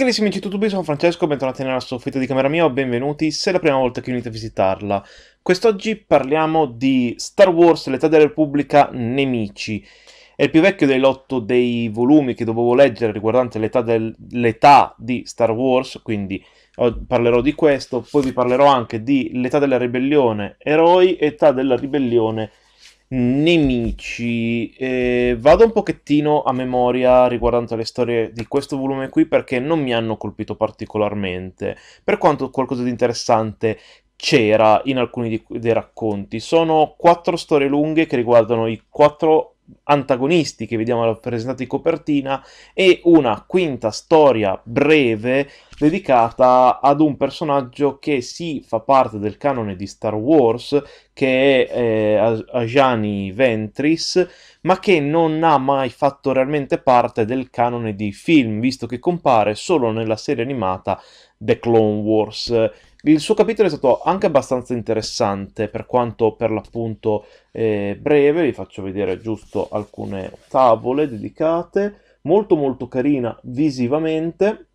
carissimi YouTube, sono Francesco, bentornati nella soffitta di camera mia o benvenuti se è la prima volta che venite a visitarla. Quest'oggi parliamo di Star Wars, l'età della Repubblica, nemici. È il più vecchio dei lotto dei volumi che dovevo leggere riguardante l'età, del, l'età di Star Wars, quindi parlerò di questo, poi vi parlerò anche di l'età della ribellione, eroi, età della ribellione, Nemici, eh, vado un pochettino a memoria riguardante le storie di questo volume qui perché non mi hanno colpito particolarmente, per quanto qualcosa di interessante c'era in alcuni di, dei racconti. Sono quattro storie lunghe che riguardano i quattro antagonisti che vediamo rappresentati in copertina e una quinta storia breve dedicata ad un personaggio che sì fa parte del canone di Star Wars che è eh, Ajani Ventris ma che non ha mai fatto realmente parte del canone di film visto che compare solo nella serie animata The Clone Wars il suo capitolo è stato anche abbastanza interessante, per quanto per l'appunto eh, breve, vi faccio vedere giusto alcune tavole dedicate, molto molto carina visivamente,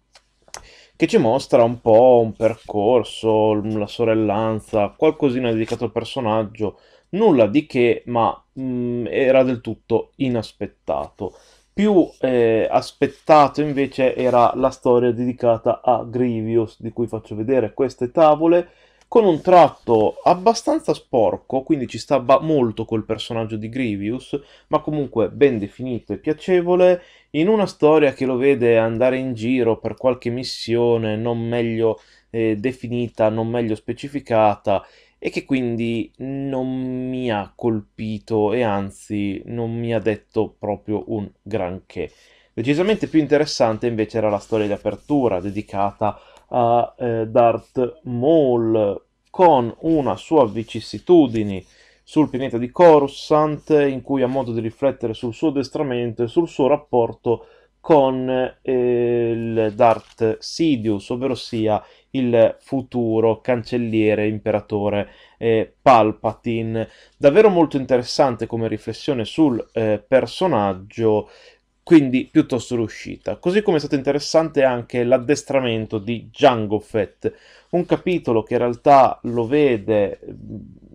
che ci mostra un po' un percorso, la sorellanza, qualcosina dedicato al personaggio, nulla di che, ma mh, mm, era del tutto inaspettato più eh, aspettato invece era la storia dedicata a Grievous, di cui faccio vedere queste tavole, con un tratto abbastanza sporco, quindi ci sta molto col personaggio di Grievous, ma comunque ben definito e piacevole, in una storia che lo vede andare in giro per qualche missione non meglio eh, definita, non meglio specificata, e che quindi non mi ha colpito e anzi non mi ha detto proprio un granché. Decisamente più interessante invece era la storia di apertura dedicata a eh, Darth Maul con una sua vicissitudine sul pianeta di Coruscant in cui ha modo di riflettere sul suo addestramento e sul suo rapporto con eh, il Darth Sidious, ovvero sia il futuro cancelliere imperatore eh, Palpatine. Davvero molto interessante come riflessione sul eh, personaggio, quindi piuttosto riuscita. Così come è stato interessante anche l'addestramento di Jango Fett, un capitolo che in realtà lo vede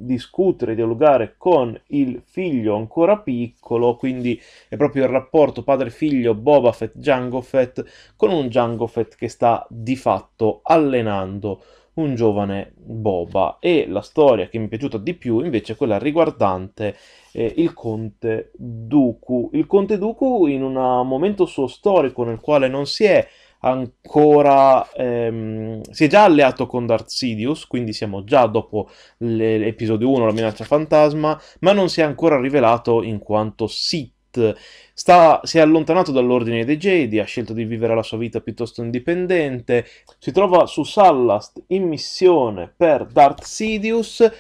discutere, dialogare con il figlio ancora piccolo, quindi è proprio il rapporto padre-figlio Boba Fett-Jango Fett con un Jango Fett che sta di fatto allenando un giovane Boba e la storia che mi è piaciuta di più invece è quella riguardante eh, il conte Dooku. Il conte Dooku in un momento suo storico nel quale non si è ancora... Ehm, si è già alleato con Darth Sidious, quindi siamo già dopo l'episodio 1, la minaccia fantasma, ma non si è ancora rivelato in quanto Sith. Sta, si è allontanato dall'ordine dei Jedi, ha scelto di vivere la sua vita piuttosto indipendente, si trova su Sallast in missione per Darth Sidious,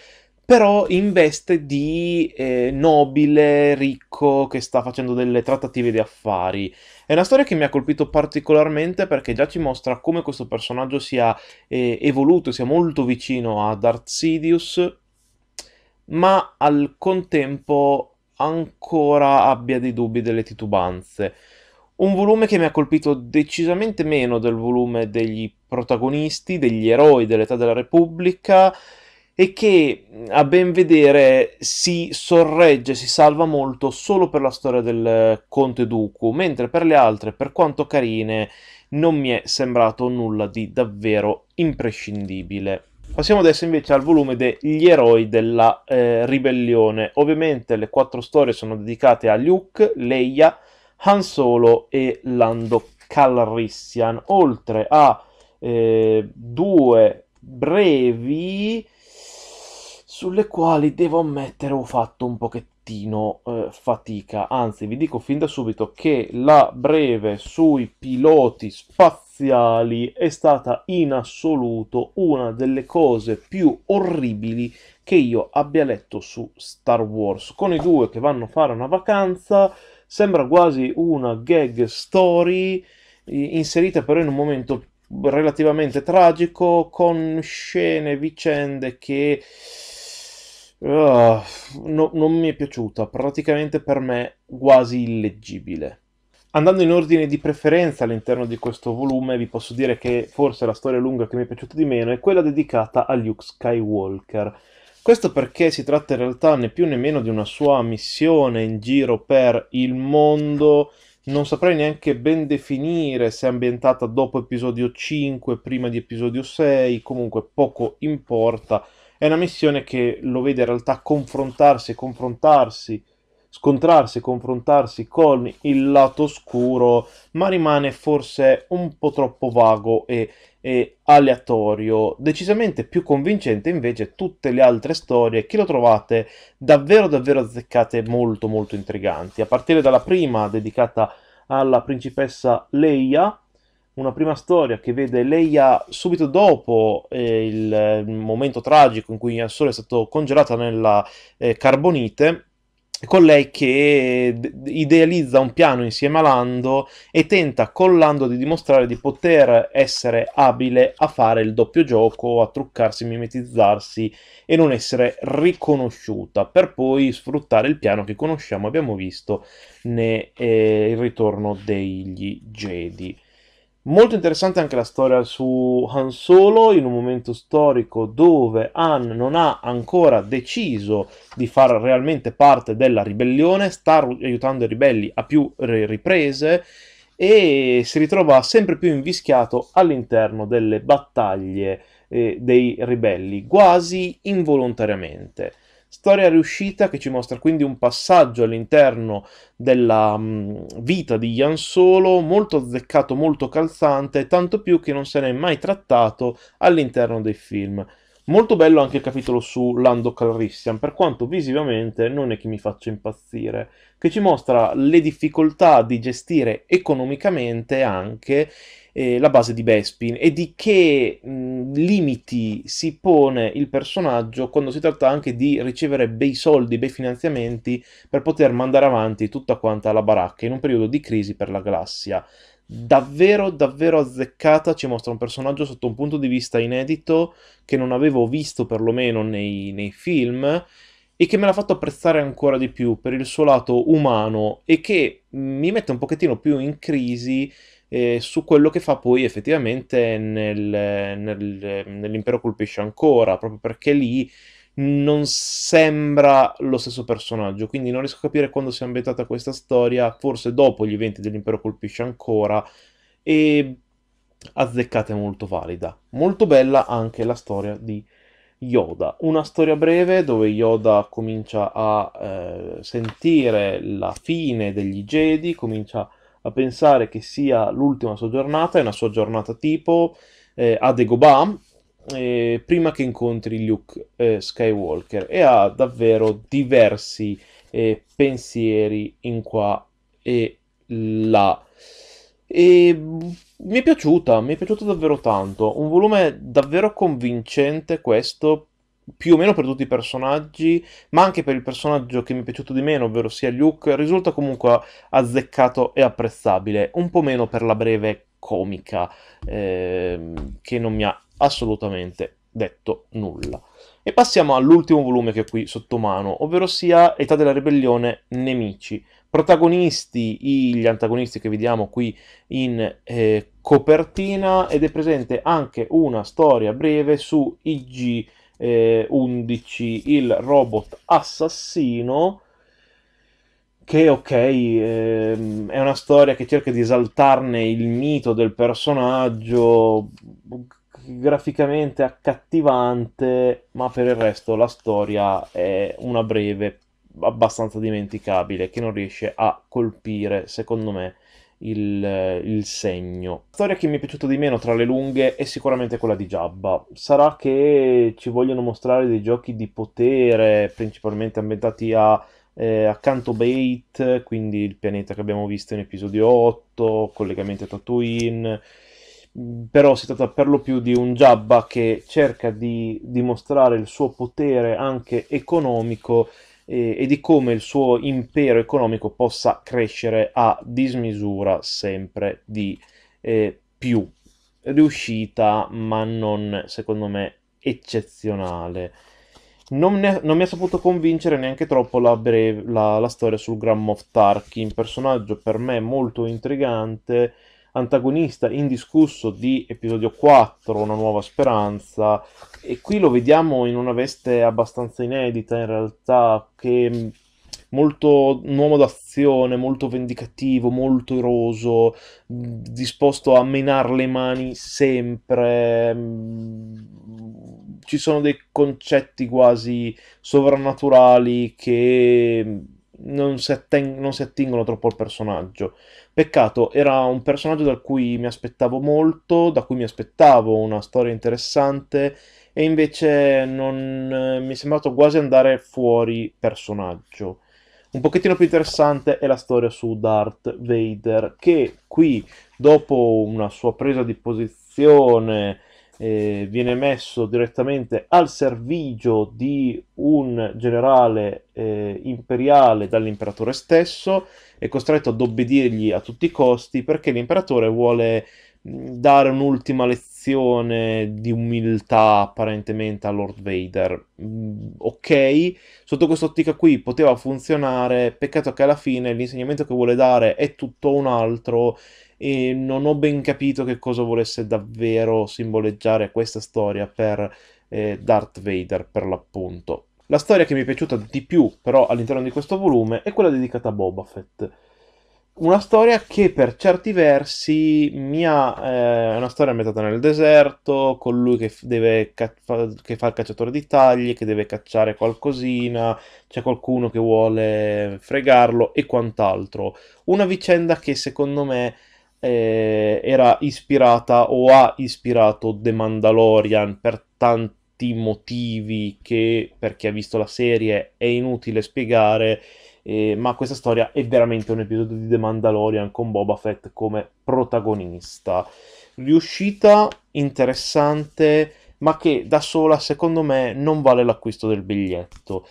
però in veste di eh, nobile ricco che sta facendo delle trattative di affari. È una storia che mi ha colpito particolarmente perché già ci mostra come questo personaggio sia eh, evoluto, sia molto vicino a Darth Sidious, ma al contempo ancora abbia dei dubbi, delle titubanze. Un volume che mi ha colpito decisamente meno del volume degli protagonisti, degli eroi dell'età della Repubblica, e che a ben vedere si sorregge, si salva molto solo per la storia del eh, Conte Dooku, mentre per le altre, per quanto carine, non mi è sembrato nulla di davvero imprescindibile. Passiamo adesso invece al volume degli eroi della eh, ribellione. Ovviamente le quattro storie sono dedicate a Luke, Leia, Han Solo e Lando Calrissian, oltre a eh, due brevi sulle quali devo ammettere ho fatto un pochettino eh, fatica, anzi vi dico fin da subito che la breve sui piloti spaziali è stata in assoluto una delle cose più orribili che io abbia letto su Star Wars, con i due che vanno a fare una vacanza, sembra quasi una gag story inserita però in un momento relativamente tragico con scene, vicende che Ah, no, non mi è piaciuta, praticamente per me quasi illeggibile. Andando in ordine di preferenza all'interno di questo volume, vi posso dire che forse la storia lunga che mi è piaciuta di meno è quella dedicata a Luke Skywalker. Questo perché si tratta in realtà né più né meno di una sua missione in giro per il mondo. Non saprei neanche ben definire se è ambientata dopo episodio 5, prima di episodio 6, comunque poco importa è una missione che lo vede in realtà confrontarsi, confrontarsi, scontrarsi, confrontarsi con il lato oscuro, ma rimane forse un po' troppo vago e, e aleatorio. Decisamente più convincente invece tutte le altre storie che lo trovate davvero davvero azzeccate molto molto intriganti, a partire dalla prima dedicata alla principessa Leia, una prima storia che vede Leia subito dopo eh, il, eh, il, momento tragico in cui Han Solo è stato congelato nella eh, carbonite con lei che idealizza un piano insieme a Lando e tenta con Lando di dimostrare di poter essere abile a fare il doppio gioco, a truccarsi, mimetizzarsi e non essere riconosciuta, per poi sfruttare il piano che conosciamo, abbiamo visto nel eh, ritorno degli Jedi. Molto interessante anche la storia su Han Solo in un momento storico dove Han non ha ancora deciso di far realmente parte della ribellione, sta aiutando i ribelli a più riprese e si ritrova sempre più invischiato all'interno delle battaglie eh, dei ribelli, quasi involontariamente. Storia riuscita che ci mostra quindi un passaggio all'interno della mm, vita di Ian Solo, molto azzeccato, molto calzante, tanto più che non se n'è mai trattato all'interno dei film. Molto bello anche il capitolo su Lando Calrissian, per quanto visivamente non è che mi faccia impazzire, che ci mostra le difficoltà di gestire economicamente anche eh, la base di Bespin e di che mh, mm, limiti si pone il personaggio quando si tratta anche di ricevere bei soldi, bei finanziamenti per poter mandare avanti tutta quanta la baracca in un periodo di crisi per la galassia. Davvero, davvero azzeccata, ci mostra un personaggio sotto un punto di vista inedito che non avevo visto perlomeno nei, nei film e che me l'ha fatto apprezzare ancora di più per il suo lato umano e che mi mette un pochettino più in crisi eh, su quello che fa poi effettivamente nel, nel, nell'impero colpisce ancora, proprio perché lì non sembra lo stesso personaggio, quindi non riesco a capire quando si è ambientata questa storia, forse dopo gli eventi dell'impero colpisce ancora e azzeccata e molto valida. Molto bella anche la storia di Yoda, una storia breve dove Yoda comincia a eh, sentire la fine degli Jedi, comincia a a pensare che sia l'ultima sua giornata, è una sua giornata tipo eh, a Dagobah, eh, prima che incontri Luke eh, Skywalker e ha davvero diversi eh, pensieri in qua e là. E mi è piaciuta, mi è piaciuta davvero tanto. Un volume davvero convincente questo più o meno per tutti i personaggi, ma anche per il personaggio che mi è piaciuto di meno, ovvero sia Luke, risulta comunque azzeccato e apprezzabile, un po' meno per la breve comica, eh, che non mi ha assolutamente detto nulla. E passiamo all'ultimo volume che ho qui sotto mano, ovvero sia Età della Ribellione Nemici. Protagonisti gli antagonisti che vediamo qui in eh, copertina ed è presente anche una storia breve su IG eh, 11 il robot assassino che ok ehm, è una storia che cerca di esaltarne il mito del personaggio graficamente accattivante ma per il resto la storia è una breve abbastanza dimenticabile che non riesce a colpire secondo me il, il, segno. La storia che mi è piaciuta di meno tra le lunghe è sicuramente quella di Jabba. Sarà che ci vogliono mostrare dei giochi di potere, principalmente ambientati a, eh, a Canto Bait, quindi il pianeta che abbiamo visto in episodio 8, collegamenti a Tatooine. Mm, però si tratta per lo più di un Jabba che cerca di dimostrare il suo potere anche economico e, e di come il suo impero economico possa crescere a dismisura sempre di eh, più. Riuscita, ma non, secondo me, eccezionale. Non, ne, non, mi ha saputo convincere neanche troppo la, breve, la, la storia sul Grand Moff Tarkin, personaggio per me molto intrigante, antagonista indiscusso di episodio 4, Una nuova speranza, e qui lo vediamo in una veste abbastanza inedita in realtà, che mm, molto un uomo d'azione, molto vendicativo, molto eroso, mm, disposto a menare le mani sempre. Mm, ci sono dei concetti quasi sovrannaturali che non si, atten- non si attingono troppo al personaggio. Peccato, era un personaggio dal cui mi aspettavo molto, da cui mi aspettavo una storia interessante e invece non, eh, mi è sembrato quasi andare fuori personaggio. Un pochettino più interessante è la storia su Darth Vader, che qui, dopo una sua presa di posizione eh, viene messo direttamente al servizio di un generale eh, imperiale dall'imperatore stesso, è costretto ad obbedirgli a tutti i costi perché l'imperatore vuole dare un'ultima lezione lezione di umiltà apparentemente a Lord Vader. Mm, ok, sotto quest'ottica qui poteva funzionare, peccato che alla fine l'insegnamento che vuole dare è tutto un altro e non ho ben capito che cosa volesse davvero simboleggiare questa storia per eh, Darth Vader per l'appunto. La storia che mi è piaciuta di più però all'interno di questo volume è quella dedicata a Boba Fett una storia che per certi versi mi ha, eh, è una storia ambientata nel deserto, con lui che, deve, che, fa il cacciatore di tagli, che deve cacciare qualcosina, c'è qualcuno che vuole fregarlo e quant'altro. Una vicenda che secondo me eh, era ispirata o ha ispirato The Mandalorian per tanti motivi che per chi ha visto la serie è inutile spiegare eh, ma questa storia è veramente un episodio di The Mandalorian con Boba Fett come protagonista. Riuscita, interessante, ma che da sola secondo me non vale l'acquisto del biglietto.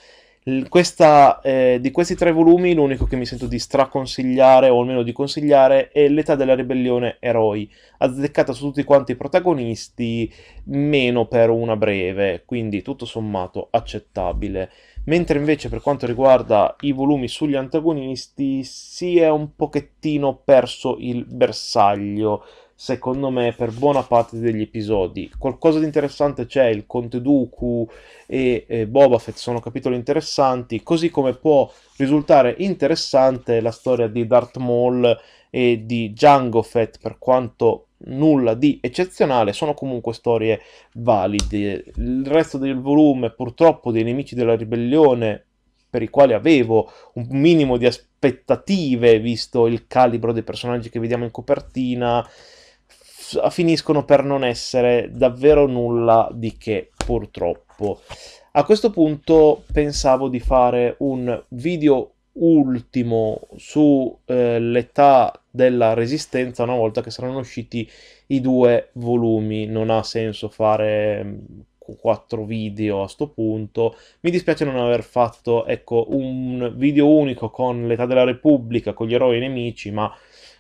Questa, eh, di questi tre volumi l'unico che mi sento di straconsigliare o almeno di consigliare è L'età della ribellione eroi, azzeccata su tutti quanti i protagonisti, meno per una breve, quindi tutto sommato accettabile mentre invece per quanto riguarda i volumi sugli antagonisti si è un pochettino perso il bersaglio secondo me per buona parte degli episodi qualcosa di interessante c'è il Conte Dooku e, e Boba Fett sono capitoli interessanti così come può risultare interessante la storia di Darth Maul e di Django Fett per quanto nulla di eccezionale, sono comunque storie valide. Il resto del volume, purtroppo, dei nemici della ribellione, per i quali avevo un minimo di aspettative, visto il calibro dei personaggi che vediamo in copertina, finiscono per non essere davvero nulla di che, purtroppo. A questo punto pensavo di fare un video ultimo sull'età eh, della Resistenza una volta che saranno usciti i due volumi. Non ha senso fare mm, quattro video a sto punto. Mi dispiace non aver fatto ecco, un video unico con l'età della Repubblica, con gli eroi e nemici, ma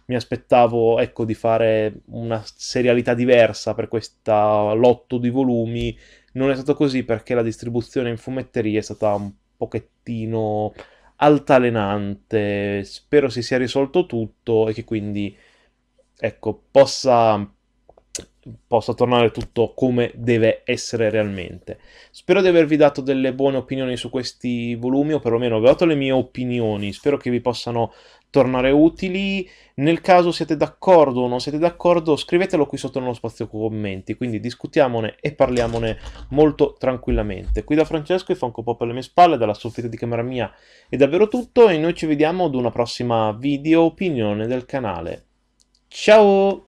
mi aspettavo ecco, di fare una serialità diversa per questa lotto di volumi. Non è stato così perché la distribuzione in fumetteria è stata un pochettino altalenante. Spero si sia risolto tutto e che quindi ecco, possa possa tornare tutto come deve essere realmente. Spero di avervi dato delle buone opinioni su questi volumi, o perlomeno vi ho dato le mie opinioni, spero che vi possano tornare utili. Nel caso siete d'accordo o non siete d'accordo, scrivetelo qui sotto nello spazio commenti, quindi discutiamone e parliamone molto tranquillamente. Qui da Francesco e Funko Pop alle mie spalle, dalla soffitta di camera mia è davvero tutto e noi ci vediamo ad una prossima video opinione del canale. Ciao!